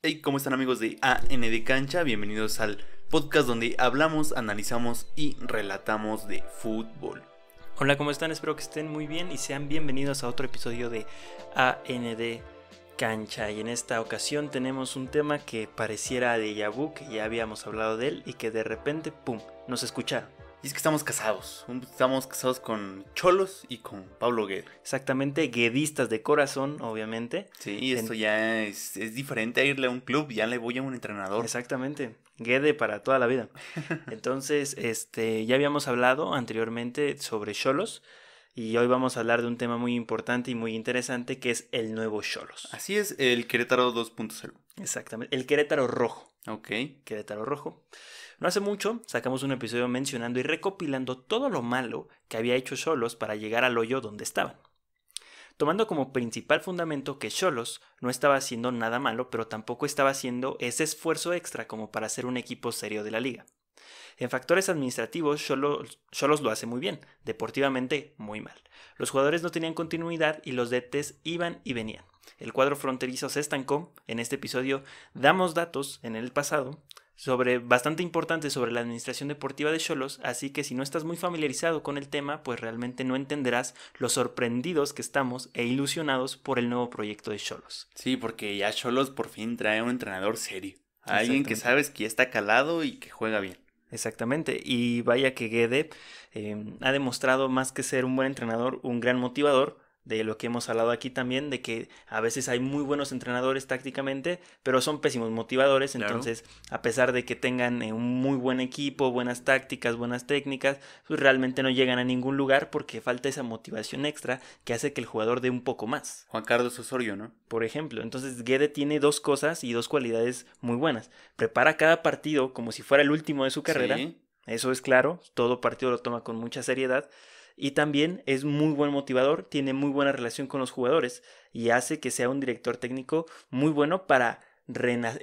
Hey, ¿cómo están amigos de AND de Cancha? Bienvenidos al podcast donde hablamos, analizamos y relatamos de fútbol. Hola, ¿cómo están? Espero que estén muy bien y sean bienvenidos a otro episodio de AND Cancha. Y en esta ocasión tenemos un tema que pareciera de Yabu, que ya habíamos hablado de él y que de repente, ¡pum!, nos escucharon. Y es que estamos casados. Estamos casados con Cholos y con Pablo Gued. Exactamente, guedistas de corazón, obviamente. Sí, esto ya es, diferente a irle a un club, ya le voy a un entrenador. Exactamente, Guede para toda la vida. Entonces, este, ya habíamos hablado anteriormente sobre Cholos. Y hoy vamos a hablar de un tema muy importante y muy interesante que es el nuevo Cholos. Así es, el Querétaro 2.0. Exactamente, el Querétaro rojo. Ok. Querétaro rojo. No hace mucho sacamos un episodio mencionando y recopilando todo lo malo que había hecho Solos para llegar al hoyo donde estaban. Tomando como principal fundamento que Solos no estaba haciendo nada malo, pero tampoco estaba haciendo ese esfuerzo extra como para ser un equipo serio de la liga. En factores administrativos, Solos lo hace muy bien, deportivamente muy mal. Los jugadores no tenían continuidad y los DTs iban y venían. El cuadro fronterizo se estancó. En este episodio damos datos en el pasado sobre, bastante importante sobre la administración deportiva de Cholos, así que si no estás muy familiarizado con el tema, pues realmente no entenderás lo sorprendidos que estamos e ilusionados por el nuevo proyecto de Cholos. Sí, porque ya Cholos por fin trae un entrenador serio, alguien que sabes que está calado y que juega bien. Exactamente, y vaya que Gede eh, ha demostrado más que ser un buen entrenador, un gran motivador, de lo que hemos hablado aquí también, de que a veces hay muy buenos entrenadores tácticamente, pero son pésimos motivadores, entonces a pesar de que tengan eh, un muy buen equipo, buenas tácticas, buenas técnicas, pues realmente no llegan a ningún lugar porque falta esa motivación extra que hace que el jugador dé un poco más. Juan Carlos Osorio, ¿no? Por ejemplo, entonces Guede tiene dos cosas y dos cualidades muy buenas. Prepara cada partido como si fuera el último de su carrera. Eso es claro, todo partido lo toma con mucha seriedad, y también es muy buen motivador, tiene muy buena relación con los jugadores y hace que sea un director técnico muy bueno para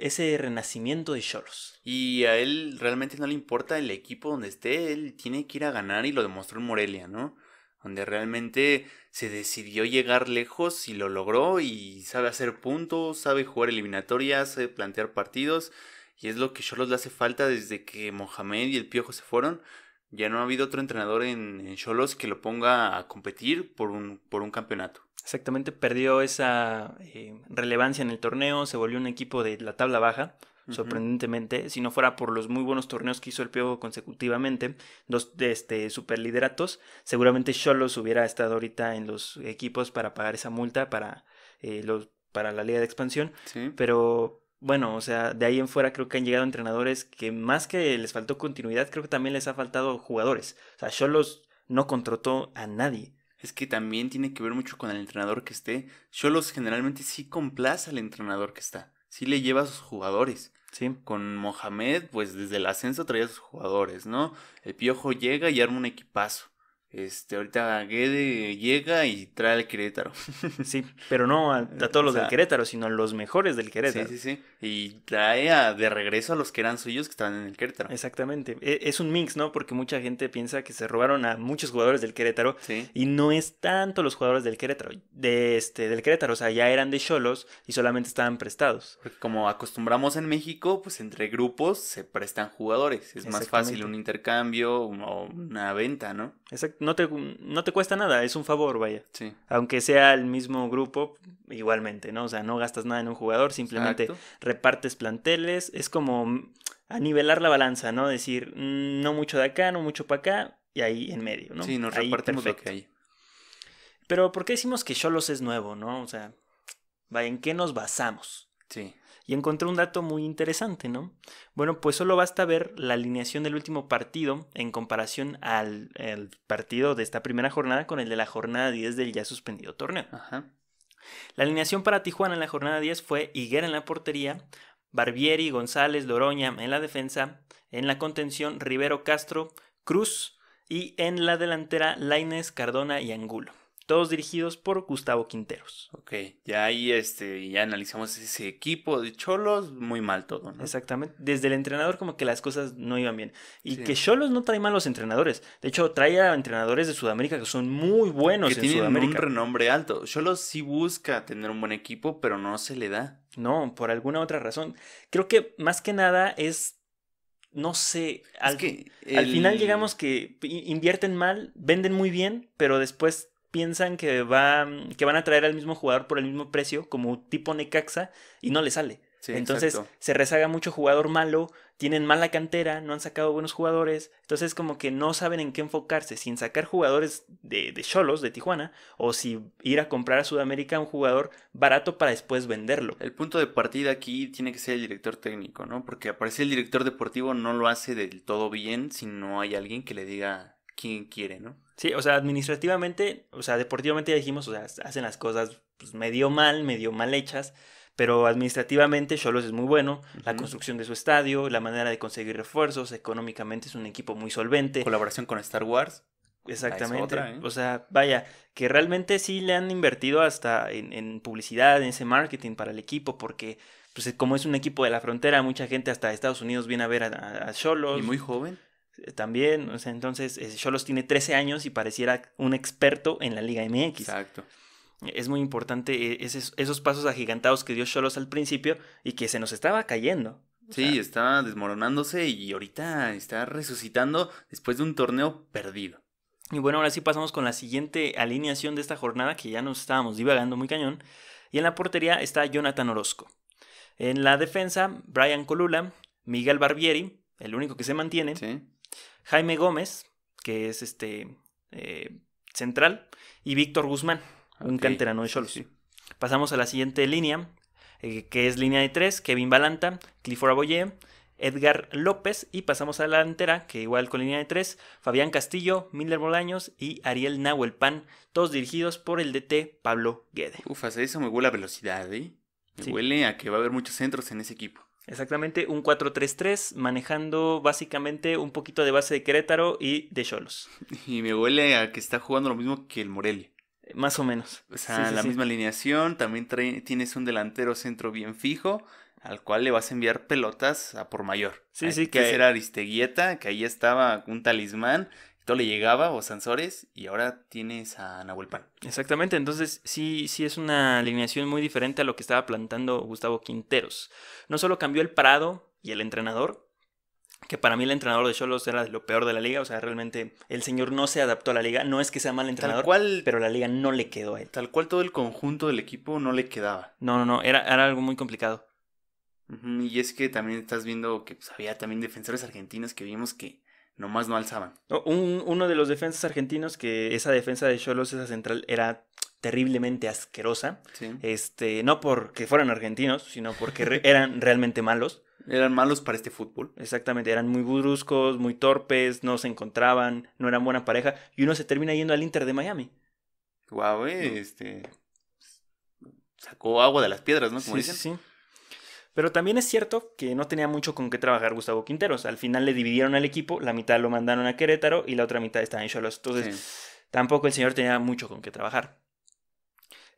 ese renacimiento de Cholos. Y a él realmente no le importa el equipo donde esté, él tiene que ir a ganar y lo demostró en Morelia, ¿no? Donde realmente se decidió llegar lejos y lo logró y sabe hacer puntos, sabe jugar eliminatorias, sabe plantear partidos y es lo que Cholos le hace falta desde que Mohamed y el Piojo se fueron ya no ha habido otro entrenador en Cholos que lo ponga a competir por un, por un campeonato. Exactamente, perdió esa eh, relevancia en el torneo, se volvió un equipo de la tabla baja, sorprendentemente, si no fuera por los muy buenos torneos que hizo el Piojo consecutivamente, dos de este, superlideratos, seguramente Cholos hubiera estado ahorita en los equipos para pagar esa multa para, eh, los, para la liga de expansión, ¿Sí? pero bueno, o sea, de ahí en fuera creo que han llegado entrenadores que más que les faltó continuidad, creo que también les ha faltado jugadores. O sea, Cholos no contrató a nadie. Es que también tiene que ver mucho con el entrenador que esté. Cholos generalmente sí complaza al entrenador que está. Sí le lleva a sus jugadores. Sí. Con Mohamed, pues desde el ascenso traía a sus jugadores, ¿no? El Piojo llega y arma un equipazo. Este, ahorita Guede llega y trae al Querétaro. Sí, pero no a, eh, todos los del Querétaro, sino a los mejores del Querétaro. Sí, sí, sí. Y trae de regreso a los que eran suyos que estaban en el Querétaro. Exactamente. E, es un mix, ¿no? Porque mucha gente piensa que se robaron a muchos jugadores del Querétaro. Sí. Y no es tanto los jugadores del Querétaro, de este, del Querétaro. O sea, ya eran de Cholos y solamente estaban prestados. Pues, como acostumbramos en México, pues entre grupos se prestan jugadores. Es más fácil un intercambio o una venta, ¿no? Exactamente no te, cuesta nada, es un favor, vaya. Aunque sea el mismo grupo, igualmente, ¿no? O sea, no gastas nada en un jugador, simplemente repartes planteles, es como a nivelar la balanza, ¿no? Decir, mm, no mucho de acá, no mucho para acá, y ahí en medio, ¿no? Sí, nos ahí repartimos Pero, ¿por qué decimos que Cholos es nuevo, no? O sea, vaya, ¿en qué nos basamos? Sí. Y encontré un dato muy interesante, ¿no? Bueno, pues solo basta ver la alineación del último partido en comparación al, partido de esta primera jornada con el de la jornada 10 del ya suspendido torneo. Ajá. La alineación para Tijuana en la jornada 10 fue Higuera en la portería, Barbieri, González, Doroña en la defensa, en la contención Rivero Castro, Cruz y en la delantera Laines, Cardona y Angulo todos dirigidos por Gustavo Quinteros. Ok, ya ahí este, ya analizamos ese equipo de Cholos, muy mal todo, ¿no? Exactamente, desde el entrenador como que las cosas no iban bien. Y que Cholos no trae malos entrenadores, de hecho trae a entrenadores de Sudamérica que son muy buenos que en tienen Sudamérica. un renombre alto. Cholos sí busca tener un buen equipo, pero no se le da. No, por alguna otra razón. Creo que más que nada es no sé, al final llegamos que invierten mal, venden muy bien, pero después piensan que, va, mm, que van a traer al mismo jugador por el mismo precio, como tipo Necaxa, y no le sale. Entonces se rezaga mucho jugador malo, tienen mala cantera, no han sacado buenos jugadores, entonces como que no saben en qué enfocarse, sin sacar jugadores de Cholos, de, de, Tijuana, o si ir a comprar a Sudamérica un jugador barato para después venderlo. El punto de partida aquí tiene que ser el director técnico, ¿no? Porque aparece el director deportivo no lo hace del todo bien si no hay alguien que le diga quien quiere, ¿no? Sí, o sea, administrativamente, o sea, deportivamente ya dijimos, o sea, hacen las cosas pues, medio mal, medio mal hechas, pero administrativamente Cholos es muy bueno, la construcción de su estadio, la manera de conseguir refuerzos, económicamente es un equipo muy solvente. Colaboración con Star Wars. Ah, Exactamente. ¿eh? O sea, vaya, que realmente sí le han invertido hasta en, publicidad, en ese marketing para el equipo, porque pues como es un equipo de la frontera, mucha gente hasta Estados Unidos viene a ver a, a Y muy joven también, entonces eh, Cholos tiene 13 años y pareciera un experto en la Liga MX. Exacto. Es muy importante eh, esos, pasos agigantados que dio Cholos al principio y que se nos estaba cayendo. Sí, estaba desmoronándose y ahorita está resucitando después de un torneo perdido. Y bueno, ahora sí pasamos con la siguiente alineación de esta jornada que ya nos estábamos divagando muy cañón. Y en la portería está Jonathan Orozco. En la defensa, Brian Colula, Miguel Barbieri, el único que se mantiene. Sí. Jaime Gómez, que es este eh, central, y Víctor Guzmán, un canterano de solos. Pasamos a la siguiente línea, eh, que es línea de tres, Kevin Balanta, Clifford Aboye, Edgar López, y pasamos a la delantera, que igual con línea de tres, Fabián Castillo, Miller Bolaños y Ariel Nahuel Pan, todos dirigidos por el DT Pablo Guede. Ufas, eso me huele a velocidad, ¿eh? huele a que va a haber muchos centros en ese equipo. Exactamente, un 4-3-3, manejando básicamente un poquito de base de Querétaro y de Cholos. Y me huele a que está jugando lo mismo que el Morelia. Más o menos. O sea, la misma alineación, también tienes un delantero centro bien fijo, al cual le vas a enviar pelotas a por mayor. Sí, sí, que... era Aristeguieta, que ahí estaba un talismán, todo le llegaba o Sansores y ahora tienes a Nahuel Exactamente, entonces sí, sí es una alineación muy diferente a lo que estaba plantando Gustavo Quinteros. No solo cambió el parado y el entrenador, que para mí el entrenador de Cholos era lo peor de la liga, o sea, realmente el señor no se adaptó a la liga, no es que sea mal entrenador, pero la liga no le quedó a él. Tal cual todo el conjunto del equipo no le quedaba. No, no, no, era, era algo muy complicado. y es que también estás viendo que pues, había también defensores argentinos que vimos que nomás no alzaban. uno de los defensas argentinos, que esa defensa de Cholos, esa central, era terriblemente asquerosa. Sí. Este, no porque fueran argentinos, sino porque eran realmente malos. Eran malos para este fútbol. Exactamente, eran muy bruscos, muy torpes, no se encontraban, no eran buena pareja. Y uno se termina yendo al Inter de Miami. Guau, eh, este. Sacó agua de las piedras, ¿no? Sí, sí. Pero también es cierto que no tenía mucho con qué trabajar Gustavo Quinteros. Al final le dividieron al equipo, la mitad lo mandaron a Querétaro y la otra mitad estaba en Cholos. Entonces, tampoco el señor tenía mucho con qué trabajar.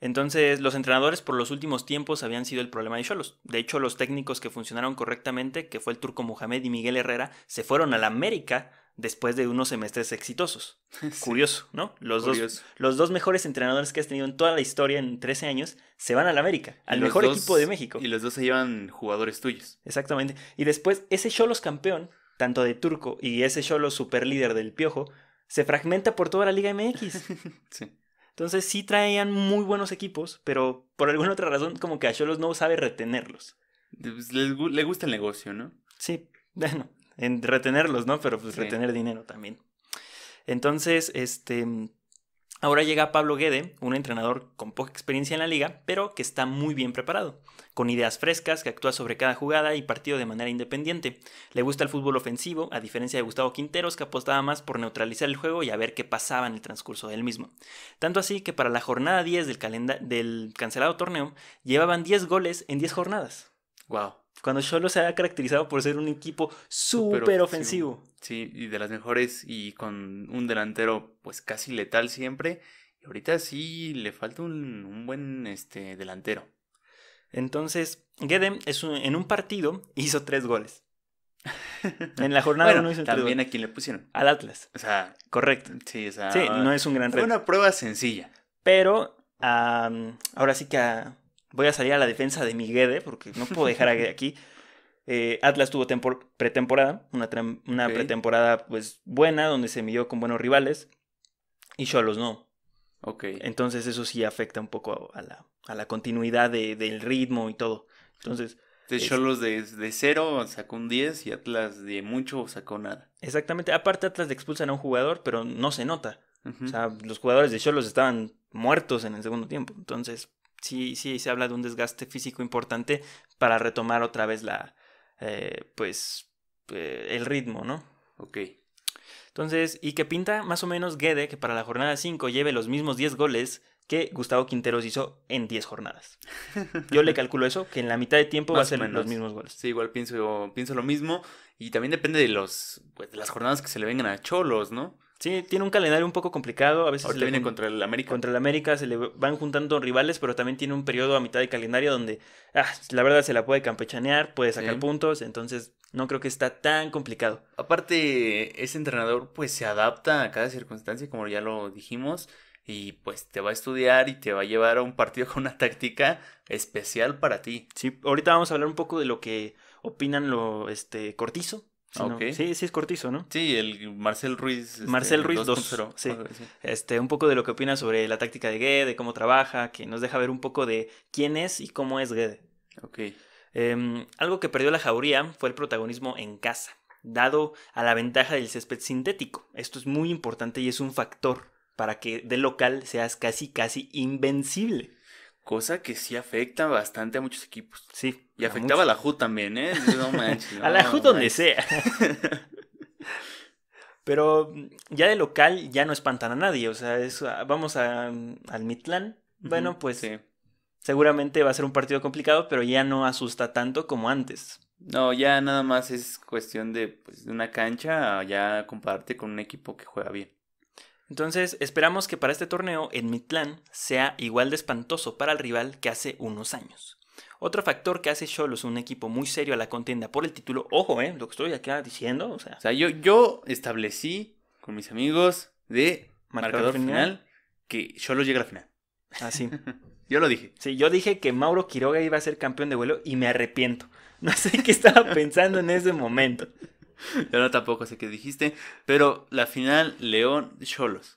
Entonces, los entrenadores por los últimos tiempos habían sido el problema de Cholos. De hecho, los técnicos que funcionaron correctamente, que fue el turco Mohamed y Miguel Herrera, se fueron a la América después de unos semestres exitosos. Curioso, ¿no? Los dos, los dos mejores entrenadores que has tenido en toda la historia en 13 años se van al América, al mejor equipo de México. Y los dos se llevan jugadores tuyos. Exactamente. Y después, ese Cholos campeón, tanto de Turco y ese super líder del Piojo, se fragmenta por toda la Liga MX. sí. Entonces sí traían muy buenos equipos, pero por alguna otra razón como que a Cholos no sabe retenerlos. Pues, le gusta el negocio, ¿no? Sí, bueno, en retenerlos, ¿no? Pero pues retener dinero también. Entonces, este... Ahora llega Pablo Guede, un entrenador con poca experiencia en la liga, pero que está muy bien preparado, con ideas frescas, que actúa sobre cada jugada y partido de manera independiente. Le gusta el fútbol ofensivo, a diferencia de Gustavo Quinteros, que apostaba más por neutralizar el juego y a ver qué pasaba en el transcurso del mismo. Tanto así que para la jornada 10 del, del cancelado torneo, llevaban 10 goles en 10 jornadas. ¡Wow! Cuando solo se ha caracterizado por ser un equipo súper ofensivo. Sí, y de las mejores y con un delantero pues casi letal siempre. Y ahorita sí le falta un, buen este, delantero. Entonces, Gedem es en un partido hizo tres goles. en la jornada no hizo tres goles. a quien le pusieron. Al Atlas. O sea, correcto. Sí, o sí no es un gran reto. Fue una prueba sencilla. Pero ahora sí que a, Voy a salir a la defensa de Miguede porque no puedo dejar a aquí. Eh, Atlas tuvo pretemporada, una, una pretemporada pues buena, donde se midió con buenos rivales, y Cholos no. Okay. Entonces eso sí afecta un poco a la, continuidad del ritmo y todo. Entonces... De Cholos de, de cero sacó un 10 y Atlas de mucho sacó nada. Exactamente. Aparte Atlas le expulsan a un jugador, pero no se nota. O sea, los jugadores de Cholos estaban muertos en el segundo tiempo. Entonces, sí, sí se habla de un desgaste físico importante para retomar otra vez la, eh, pues, eh, el ritmo, ¿no? Ok. Entonces, y que pinta más o menos Guede que para la jornada 5 lleve los mismos 10 goles que Gustavo Quinteros hizo en 10 jornadas. Yo le calculo eso, que en la mitad de tiempo va a ser los mismos goles. Sí, igual pienso, pienso lo mismo. Y también depende de los pues, de las jornadas que se le vengan a Cholos, ¿no? Sí, tiene un calendario un poco complicado. A veces le viene contra el América. Contra el América se le van juntando rivales, pero también tiene un periodo a mitad de calendario donde, ah, la verdad se la puede campechanear, puede sacar puntos, entonces no creo que está tan complicado. Aparte, ese entrenador pues se adapta a cada circunstancia, como ya lo dijimos, y pues te va a estudiar y te va a llevar a un partido con una táctica especial para ti. Sí, ahorita vamos a hablar un poco de lo que opinan lo este Cortizo Ah, sí, sí es cortizo, ¿no? Sí, el Marcel Ruiz. Este, Marcel Ruiz 2 Sí. Este, un poco de lo que opina sobre la táctica de Gede, cómo trabaja, que nos deja ver un poco de quién es y cómo es Gede. Ok. Em, algo que perdió la jauría fue el protagonismo en casa, dado a la ventaja del césped sintético. Esto es muy importante y es un factor para que de local seas casi, casi invencible. Cosa que sí afecta bastante a muchos equipos. Sí. Y afectaba a la JU también, ¿eh? a la JU donde sea. Pero mm, ya de local ya no espantan a nadie. O sea, ah, vamos mm, al Mitlán. Bueno, pues seguramente va a ser un partido complicado, pero ya no asusta tanto como antes. No, ya nada más es cuestión de pues, una cancha, ah, ya comparte con un equipo que juega bien. Entonces, esperamos que para este torneo en Mitlán sea igual de espantoso para el rival que hace unos años. Otro factor que hace Cholos un equipo muy serio a la contienda por el título, ojo, eh, lo que estoy acá diciendo, o sea, o sea yo, yo establecí con mis amigos de marcador, final, que Cholos llega a la final. Así. Ah, sí. yo lo dije. Sí, yo dije que Mauro Quiroga iba a ser campeón de vuelo y me arrepiento. No sé qué estaba pensando en ese momento. Yo no tampoco sé qué dijiste. Pero la final, León Cholos.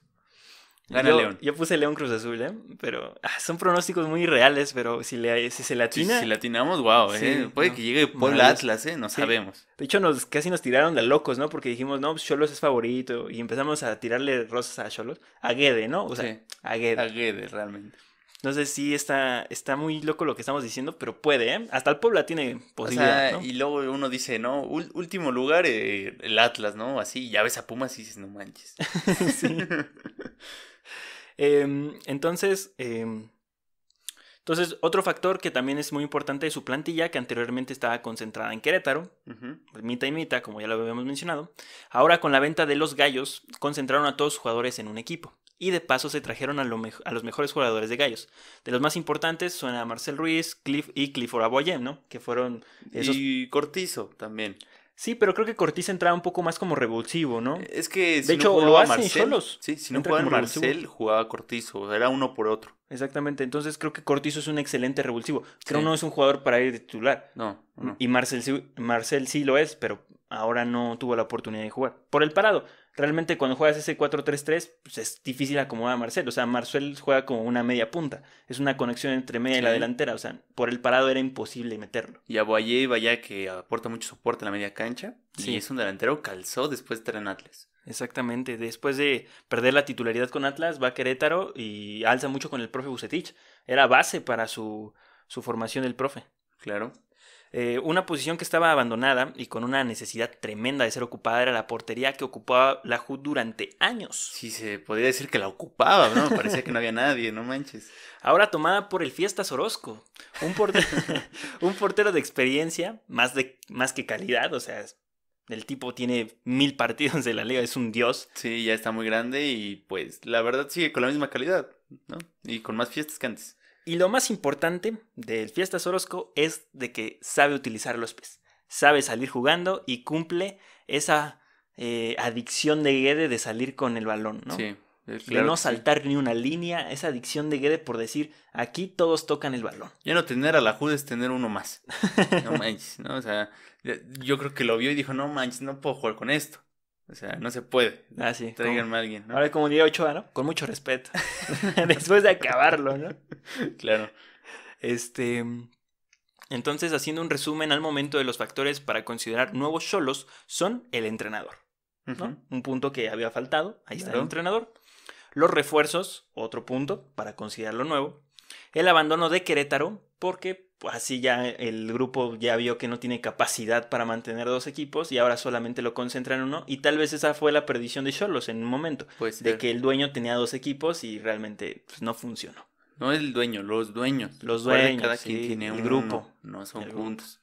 Gana León. Yo puse León Cruz Azul, ¿eh? Pero ah, son pronósticos muy reales, pero si, le, si se latina. Si, latinamos, wow, ¿eh? Puede que llegue Paul Atlas, ¿eh? No sabemos. De hecho, nos, casi nos tiraron de locos, ¿no? Porque dijimos, no, pues, Cholos es favorito. Y empezamos a tirarle rosas a Cholos. A Guede, ¿no? O sea, a Guede. A realmente. Entonces sí está, está muy loco lo que estamos diciendo, pero puede, ¿eh? Hasta el Puebla tiene posibilidad. Y luego uno dice, no, último lugar, eh, el Atlas, ¿no? Así, ya ves a Pumas y dices, no manches. Em, entonces, em, entonces, otro factor que también es muy importante de su plantilla, que anteriormente estaba concentrada en Querétaro, Mita mitad y mitad, como ya lo habíamos mencionado. Ahora con la venta de los gallos, concentraron a todos los jugadores en un equipo y de paso se trajeron a, a los mejores jugadores de Gallos. De los más importantes suena Marcel Ruiz Cliff y Clifford Aboyem, ¿no? Que fueron Y Cortizo también. Sí, pero creo que Cortizo entraba un poco más como revulsivo, ¿no? Es que si de no hecho lo hacen solos. Sí, si no jugaba Marcel, jugaba Cortizo, era uno por otro. Exactamente, entonces creo que Cortizo es un excelente revulsivo. Pero no es un jugador para ir de titular. No, no. Y Marcel, Marcel sí lo es, pero ahora no tuvo la oportunidad de jugar por el parado realmente cuando juegas ese 4-3-3, pues es difícil acomodar a Marcel. O sea, Marcel juega como una media punta. Es una conexión entre media y la delantera. O sea, por el parado era imposible meterlo. Y a vaya que aporta mucho soporte en la media cancha. Sí. Y es un delantero calzó después de estar en Atlas. Exactamente. Después de perder la titularidad con Atlas, va a Querétaro y alza mucho con el profe Bucetich. Era base para su, su formación del profe. Claro. Eh, una posición que estaba abandonada y con una necesidad tremenda de ser ocupada era la portería que ocupaba la JUD durante años. Sí, se podría decir que la ocupaba, ¿no? Parecía que no había nadie, no manches. Ahora tomada por el Fiestas Orozco, un, portero, un portero de experiencia, más, de, más que calidad, o sea, el tipo tiene mil partidos de la liga, es un dios. Sí, ya está muy grande y pues la verdad sigue con la misma calidad, ¿no? Y con más fiestas que antes. Y lo más importante del Fiesta Sorosco es de que sabe utilizar los pies, sabe salir jugando y cumple esa eh, adicción de Guede de salir con el balón, ¿no? Sí. de no saltar ni una línea, esa adicción de Guede por decir, aquí todos tocan el balón. Ya no tener a la es tener uno más. No manches, ¿no? O sea, yo creo que lo vio y dijo, no manches, no puedo jugar con esto. O sea, no se puede. Ah, sí. a alguien, Ahora como diría 8, ¿no? Con mucho respeto. Después de acabarlo, ¿no? claro. Este. Entonces, haciendo un resumen al momento de los factores para considerar nuevos solos, son el entrenador. Un punto que había faltado. Ahí está el entrenador. Los refuerzos, otro punto para considerarlo nuevo. El abandono de Querétaro, porque pues, así ya el grupo ya vio que no tiene capacidad para mantener dos equipos y ahora solamente lo concentra en uno. Y tal vez esa fue la perdición de Cholos en un momento, de que el dueño tenía dos equipos y realmente pues, no funcionó. No es el dueño, los dueños. Los dueños, cada quien tiene un grupo. no son juntos.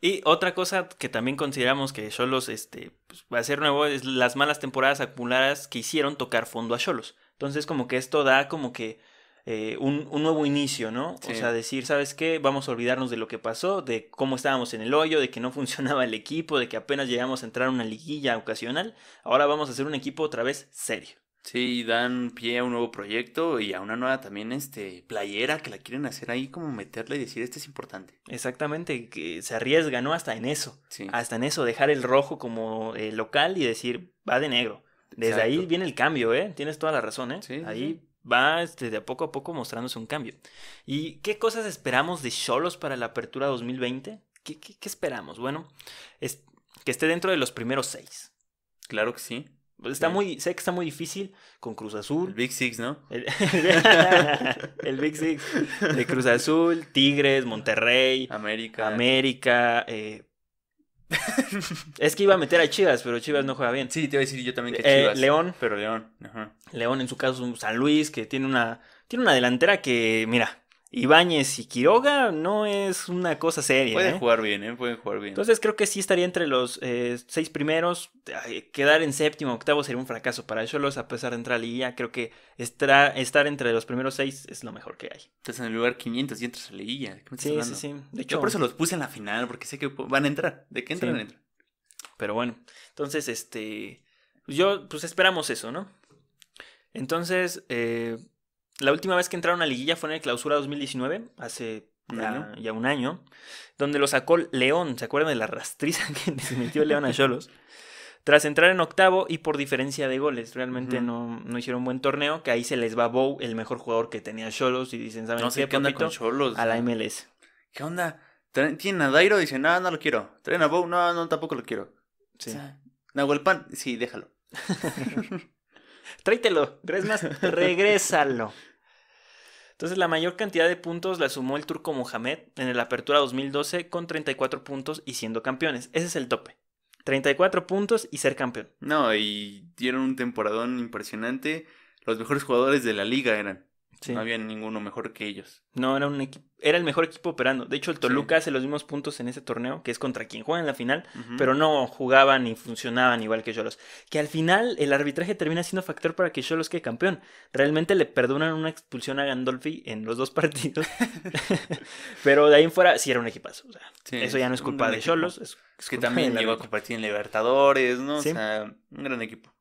Y otra cosa que también consideramos que Cholos este, pues, va a ser nuevo es las malas temporadas acumuladas que hicieron tocar fondo a Cholos. Entonces como que esto da como que eh, un, nuevo inicio, ¿no? O sea, decir, ¿sabes qué? Vamos a olvidarnos de lo que pasó, de cómo estábamos en el hoyo, de que no funcionaba el equipo, de que apenas llegamos a entrar a una liguilla ocasional. Ahora vamos a hacer un equipo otra vez serio. Sí, dan pie a un nuevo proyecto y a una nueva también este playera que la quieren hacer ahí como meterla y decir este es importante. Exactamente, que se arriesga, ¿no? Hasta en eso. Hasta en eso, dejar el rojo como eh, local y decir va de negro. Desde ahí viene el cambio, ¿eh? Tienes toda la razón, ¿eh? Sí, ahí va este, de a poco a poco mostrándose un cambio. ¿Y qué cosas esperamos de Cholos para la apertura 2020? ¿Qué, qué, esperamos? Bueno, es, que esté dentro de los primeros seis. Claro que sí. Pues está muy, sé que está muy difícil con Cruz Azul. El Big Six, ¿no? El, Big Six. De Cruz Azul, Tigres, Monterrey. América. América. Eh. es que iba a meter a Chivas, pero Chivas no juega bien. Sí, te iba a decir yo también que eh, Chivas. León. Pero León. Ajá. León en su caso San Luis, que tiene una, tiene una delantera que, mira, Ibáñez y Quiroga no es una cosa seria. Pueden ¿eh? jugar bien, ¿eh? pueden jugar bien. Entonces creo que sí estaría entre los eh, seis primeros. Quedar en séptimo octavo sería un fracaso para Cholos, a pesar de entrar a Liguilla. Creo que estar entre los primeros seis es lo mejor que hay. Estás en el lugar 500 y entras a la sí, sí, sí. De hecho, por eso los puse en la final, porque sé que van a entrar. ¿De qué entran? entran. Pero bueno, entonces, este. Yo, pues esperamos eso, ¿no? Entonces, eh, la última vez que entraron a liguilla fue en el clausura 2019, hace ya, un año, donde lo sacó León, ¿se acuerdan de la rastriza que se metió León a Cholos? Tras entrar en octavo y por diferencia de goles, realmente no, no hicieron buen torneo, que ahí se les va Bow, el mejor jugador que tenía Cholos, y dicen, ¿saben qué, onda con Cholos? A la MLS. ¿Qué onda? Tienen a Dairo, dicen, no, no lo quiero. Traen a Bow, no, no, tampoco lo quiero. Sí. sí, déjalo. tráitelo, tres más, regrésalo. Entonces la mayor cantidad de puntos la sumó el turco Mohamed en el Apertura 2012 con 34 puntos y siendo campeones. Ese es el tope. 34 puntos y ser campeón. No, y dieron un temporadón impresionante. Los mejores jugadores de la liga eran. No había ninguno mejor que ellos. No, era un era el mejor equipo operando. De hecho, el Toluca hace los mismos puntos en ese torneo, que es contra quien juega en la final, pero no jugaban ni funcionaban igual que Cholos. Que al final el arbitraje termina siendo factor para que Cholos quede campeón. Realmente le perdonan una expulsión a Gandolfi en los dos partidos. pero de ahí en fuera sí era un equipazo. eso ya no es culpa de Cholos. Es, que también llegó a compartir en Libertadores, ¿no? O sea, un gran equipo.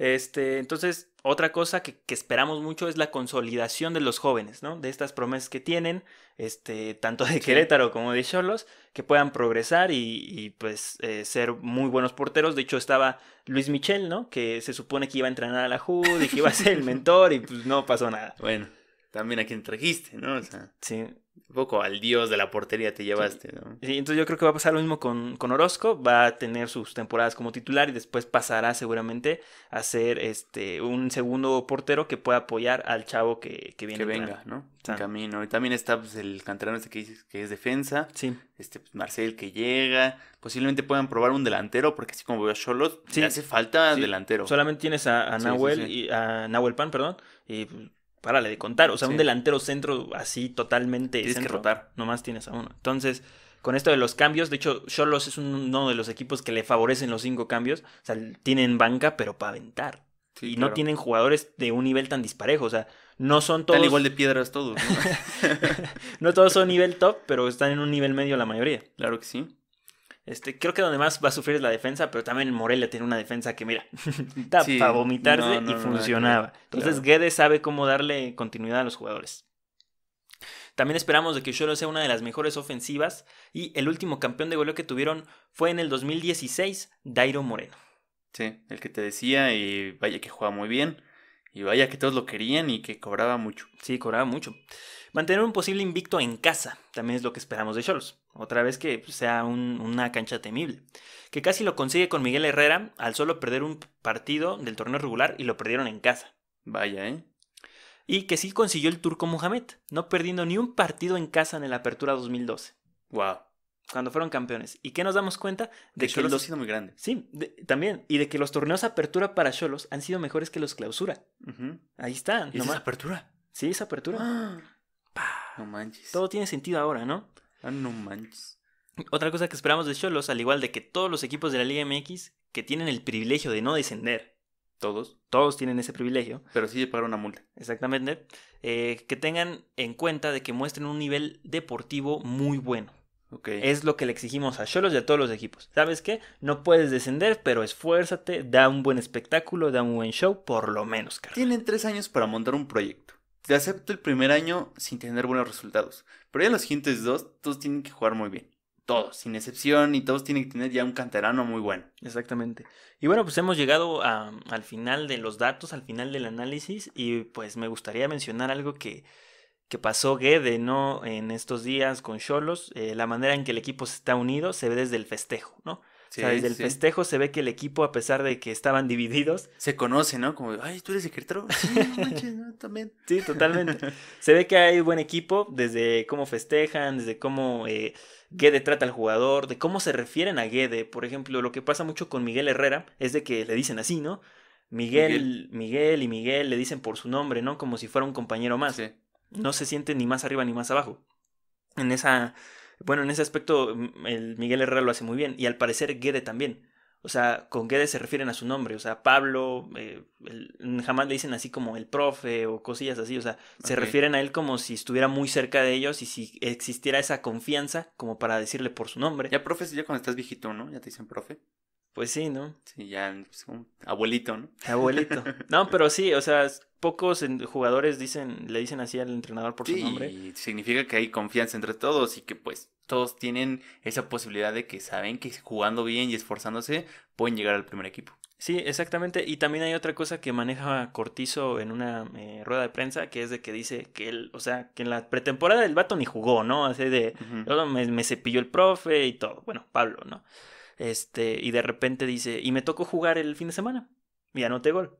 Este, entonces, otra cosa que, esperamos mucho es la consolidación de los jóvenes, ¿no? De estas promesas que tienen, este, tanto de Querétaro como de Cholos, que puedan progresar y, pues eh, ser muy buenos porteros. De hecho, estaba Luis Michel, ¿no? Que se supone que iba a entrenar a la JUD y que iba a ser el mentor y pues no pasó nada. Bueno, también a quien trajiste, ¿no? O sea... Sí. Un poco al dios de la portería te llevaste, sí. ¿no? Sí, entonces yo creo que va a pasar lo mismo con, con, Orozco. Va a tener sus temporadas como titular y después pasará seguramente a ser este un segundo portero que pueda apoyar al chavo que, que viene. Que venga, ¿no? En camino. Y también está pues, el canterano este que dices que es defensa. Sí. Este, pues, Marcel que llega. Posiblemente puedan probar un delantero, porque así como veo a Cholos, sí. hace falta delantero. Solamente tienes a, a Nahuel y a Nahuel Pan, perdón. Y pues, párale de contar. O sea, un delantero centro así totalmente tienes Que rotar. Nomás tienes a uno. Entonces, con esto de los cambios, de hecho, Cholos es uno de los equipos que le favorecen los cinco cambios. O sea, tienen banca, pero para aventar. y no tienen jugadores de un nivel tan disparejo. O sea, no son todos. Están igual de piedras todos, no todos son nivel top, pero están en un nivel medio la mayoría. Claro que sí. Este, creo que donde más va a sufrir es la defensa, pero también Morelia tiene una defensa que, mira, para vomitarse y funcionaba. Entonces Guedes sabe cómo darle continuidad a los jugadores. También esperamos de que Cholo sea una de las mejores ofensivas y el último campeón de goleo que tuvieron fue en el 2016, Dairo Moreno. Sí, el que te decía y vaya que juega muy bien. Y vaya que todos lo querían y que cobraba mucho. Sí, cobraba mucho. Mantener un posible invicto en casa también es lo que esperamos de Scholz. Otra vez que pues, sea una cancha temible. Que casi lo consigue con Miguel Herrera al solo perder un partido del torneo regular y lo perdieron en casa. Vaya, ¿eh? Y que sí consiguió el turco Mohamed, no perdiendo ni un partido en casa en la apertura 2012. Wow cuando fueron campeones. ¿Y qué nos damos cuenta? De que los ha sido muy grande. Sí, también. Y de que los torneos apertura para Cholos han sido mejores que los clausura. Ahí está. ¿Y nomás... es apertura? Sí, es apertura. ¡Ah! no manches. Todo tiene sentido ahora, ¿no? Ah, no manches. Otra cosa que esperamos de Cholos, al igual de que todos los equipos de la Liga MX que tienen el privilegio de no descender. Todos. Todos tienen ese privilegio. Pero sí de pagar una multa. Exactamente. Eh, que tengan en cuenta de que muestren un nivel deportivo muy bueno es lo que le exigimos a Cholos y a todos los equipos. ¿Sabes qué? No puedes descender, pero esfuérzate, da un buen espectáculo, da un buen show, por lo menos, carajo. Tienen tres años para montar un proyecto. Te acepto el primer año sin tener buenos resultados. Pero ya los siguientes dos, todos tienen que jugar muy bien. Todos, sin excepción, y todos tienen que tener ya un canterano muy bueno. Exactamente. Y bueno, pues hemos llegado al final de los datos, al final del análisis, y pues me gustaría mencionar algo que, que pasó Gede ¿no? en estos días con Cholos, eh, la manera en que el equipo se está unido se ve desde el festejo, ¿no? o sea, desde el festejo se ve que el equipo, a pesar de que estaban divididos. Se conoce, ¿no? Como, ay, tú eres secretario. Sí, no manches, no, también. Sí, totalmente. se ve que hay buen equipo desde cómo festejan, desde cómo eh, Gede trata al jugador, de cómo se refieren a Gede Por ejemplo, lo que pasa mucho con Miguel Herrera es de que le dicen así, ¿no? Miguel, Miguel, Miguel y Miguel le dicen por su nombre, ¿no? Como si fuera un compañero más. Sí no se siente ni más arriba ni más abajo. En esa, bueno, en ese aspecto el Miguel Herrera lo hace muy bien y al parecer Guede también. O sea, con Guede se refieren a su nombre, o sea, Pablo, eh, jamás le dicen así como el profe o cosillas así, o sea, se refieren a él como si estuviera muy cerca de ellos y si existiera esa confianza como para decirle por su nombre. Ya, profe, ya cuando estás viejito, ¿no? Ya te dicen profe. Pues sí, ¿no? Sí, ya, pues, abuelito, ¿no? Abuelito. No, pero sí, o sea, pocos jugadores dicen, le dicen así al entrenador por su nombre. Y significa que hay confianza entre todos y que pues todos tienen esa posibilidad de que saben que jugando bien y esforzándose pueden llegar al primer equipo. Sí, exactamente. Y también hay otra cosa que maneja Cortizo en una eh, rueda de prensa, que es de que dice que él, o sea, que en la pretemporada el vato ni jugó, ¿no? Así de, me, me cepilló el profe y todo. Bueno, Pablo, ¿no? Este, y de repente dice, y me tocó jugar el fin de semana. Y anoté gol.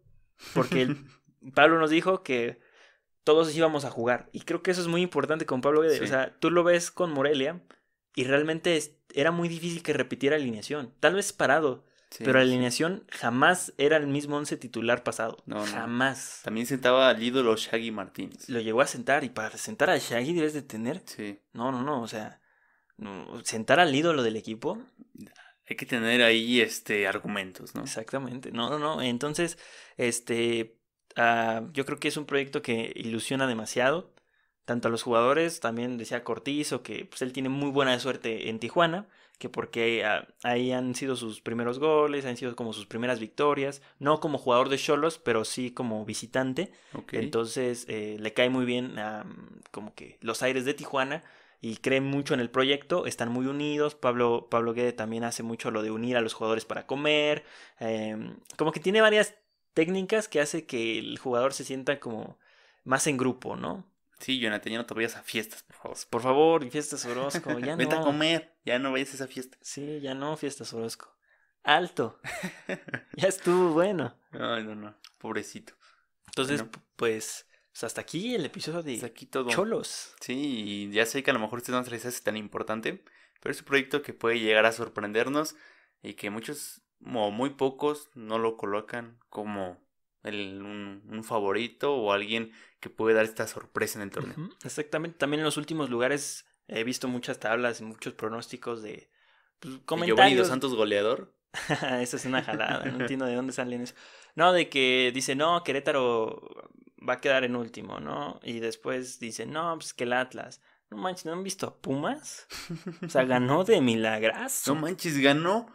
Porque Pablo nos dijo que todos íbamos a jugar. Y creo que eso es muy importante con Pablo O sea, tú lo ves con Morelia y realmente era muy difícil que repitiera alineación. Tal vez parado, pero la alineación jamás era el mismo once titular pasado. jamás. También sentaba al ídolo Shaggy Martínez. Lo llegó a sentar y para sentar a Shaggy debes de tener. Sí. No, no, no. O sea, sentar al ídolo del equipo. Hay que tener ahí este argumentos, ¿no? Exactamente. No, no, no. Entonces, este ah, yo creo que es un proyecto que ilusiona demasiado. Tanto a los jugadores, también decía Cortizo que pues, él tiene muy buena suerte en Tijuana, que porque ah, ahí han sido sus primeros goles, han sido como sus primeras victorias, no como jugador de Cholos, pero sí como visitante. Entonces eh, le cae muy bien mm, como que los aires de Tijuana y creen mucho en el proyecto, están muy unidos. Pablo, Pablo Guede también hace mucho lo de unir a los jugadores para comer. Em, como que tiene varias técnicas que hace que el jugador se sienta como más en grupo, ¿no? Sí, Jonathan, ya no te vayas a fiestas, por favor. Por favor, fiestas Orozco, ya no. Vete a comer, ya no vayas a esa fiesta. Sí, ya no, fiestas Orozco. Alto. ya estuvo bueno. Ay, no, no, pobrecito. Entonces, pues, hasta aquí el episodio de Cholos. Sí, y ya sé que a lo mejor este no se les hace tan importante, pero es un proyecto que puede llegar a sorprendernos y que muchos, o muy pocos, no lo colocan como un, favorito o alguien que puede dar esta sorpresa en el torneo. Exactamente, también en los últimos lugares he visto muchas tablas y muchos pronósticos de pues, Giovanni Dos Santos goleador. Esa es una jalada, no entiendo de dónde salen eso. No, de que dice, no, Querétaro va a quedar en último, ¿no? Y después dice, no, pues que el Atlas. No manches, ¿no han visto a Pumas? O sea, ganó de milagras. No manches, ganó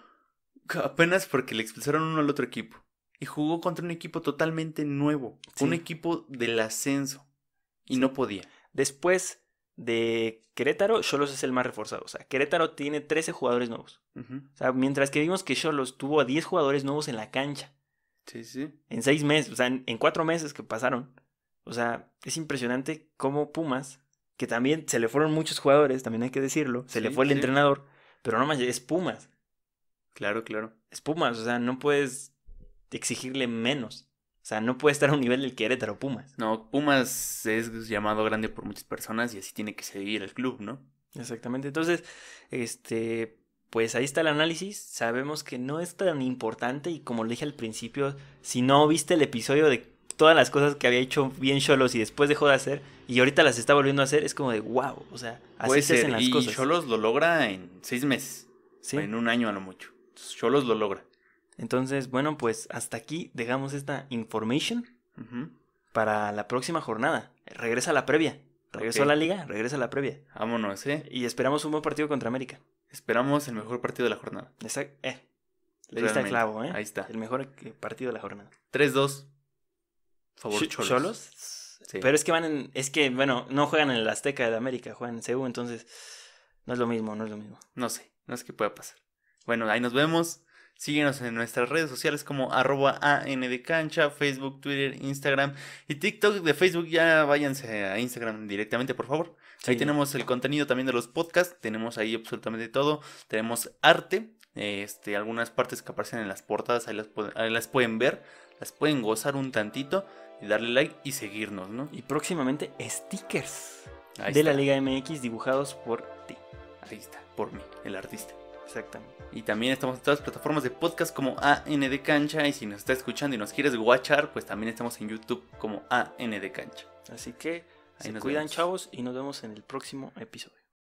apenas porque le expulsaron uno al otro equipo. Y jugó contra un equipo totalmente nuevo. Un equipo del ascenso. Y no podía. Después de Querétaro, Cholos es el más reforzado. O sea, Querétaro tiene 13 jugadores nuevos. O sea, mientras que vimos que Cholos tuvo a 10 jugadores nuevos en la cancha. Sí, sí. En seis meses, o sea, en, cuatro meses que pasaron. O sea, es impresionante cómo Pumas, que también se le fueron muchos jugadores, también hay que decirlo, se le fue el entrenador, pero no más, es Pumas. Claro, claro. Es Pumas, o sea, no puedes exigirle menos. O sea, no puede estar a un nivel del Querétaro Pumas. No, Pumas es llamado grande por muchas personas y así tiene que seguir el club, ¿no? Exactamente. Entonces, este, pues ahí está el análisis. Sabemos que no es tan importante y como le dije al principio, si no viste el episodio de todas las cosas que había hecho bien Cholos y después dejó de hacer y ahorita las está volviendo a hacer, es como de wow, o sea, así se hacen las cosas. Cholos lo logra en seis meses, ¿Sí? en un año a lo mucho. Cholos lo logra. Entonces, bueno, pues hasta aquí dejamos esta information para la próxima jornada. Regresa a la previa. Regresó a la liga, regresa a la previa. Vámonos, sí. ¿eh? Y esperamos un buen partido contra América. Esperamos el mejor partido de la jornada. Exacto. Eh, clavo, eh. Ahí está. El mejor partido de la jornada. 3-2. Favor Cholos. Pero es que van en. Es que, bueno, no juegan en el Azteca de América, juegan en Seúl, entonces. No es lo mismo, no es lo mismo. No sé, no sé qué pueda pasar. Bueno, ahí nos vemos. Síguenos en nuestras redes sociales como arroba ANDcancha, Facebook, Twitter, Instagram y TikTok. De Facebook ya váyanse a Instagram directamente, por favor. Ahí tenemos el contenido también de los podcasts, tenemos ahí absolutamente todo, tenemos arte, este, algunas partes que aparecen en las portadas, ahí las, las pueden ver, las pueden gozar un tantito y darle like y seguirnos, ¿no? Y próximamente stickers de la Liga MX dibujados por ti. Ahí está, por mí, el artista. Exactamente. Y también estamos en todas las plataformas de podcast como de Cancha. Y si nos está escuchando y nos quieres guachar, pues también estamos en YouTube como de Cancha. Así que se cuidan, chavos, y nos vemos en el próximo episodio.